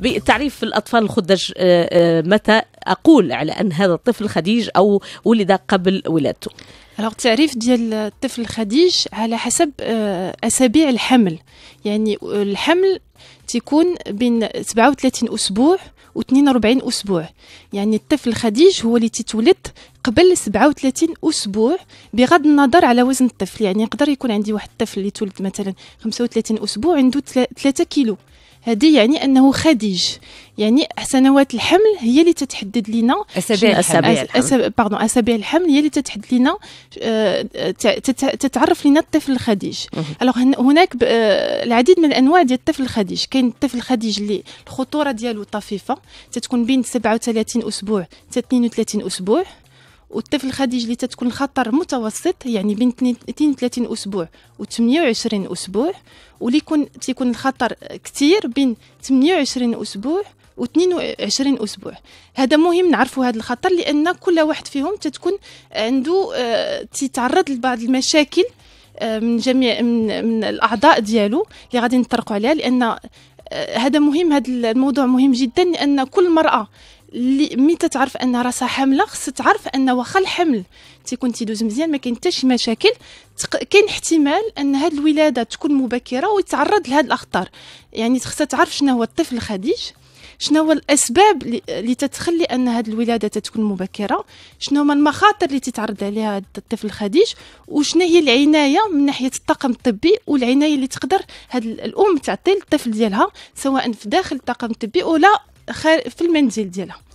بتعريف الأطفال الخدج آه، آه، متى أقول على أن هذا الطفل خديج أو ولد قبل ولادته الوغ التعريف ديال الطفل خديج على حسب آه، اسابيع الحمل يعني الحمل تيكون بين 37 اسبوع و 42 اسبوع يعني الطفل الخديج هو اللي تتولد قبل 37 اسبوع بغض النظر على وزن الطفل يعني يقدر يكون عندي واحد الطفل اللي تولد مثلا 35 اسبوع عنده 3 كيلو هذه يعني انه خديج يعني سنوات الحمل هي اللي تتحدد لنا اسابيع الحمل أسابيع باردون اسابيع الحمل هي اللي تتحدد لنا آه، تتعرف لنا الطفل الخديج الوغ هناك آه، العديد من الانواع ديال الطفل الخديج كاين الطفل الخديج اللي الخطوره ديالو طفيفه تتكون بين 37 اسبوع حتى 32 اسبوع والطفل الخديج اللي تتكون الخطر متوسط يعني بين 32 اسبوع و 28 اسبوع واللي يكون تيكون الخطر كثير بين 28 اسبوع و 22 اسبوع هذا مهم نعرفوا هذا الخطر لان كل واحد فيهم تتكون آه، عنده آه، تيتعرض لبعض المشاكل آه، من جميع من, من الاعضاء ديالو اللي غادي نطرقوا عليها لان هذا مهم هذا الموضوع مهم جدا لان كل مراه اللي مي تتعرف ان راسها حامله خص تعرف ان واخا الحمل تيكون تيدوز مزيان ما كاين حتى شي مشاكل كاين احتمال ان هاد الولاده تكون مبكره ويتعرض لهاد الاخطار يعني خصها تعرف شنو هو الطفل الخديج شنو هو الاسباب اللي تتخلي ان هاد الولاده تتكون مبكره شنو هما المخاطر اللي تتعرض عليها هاد الطفل الخديج وشنو هي العنايه من ناحيه الطاقم الطبي والعنايه اللي تقدر هاد الام تعطي للطفل ديالها سواء في داخل الطاقم الطبي ولا خير في المنزل ديالها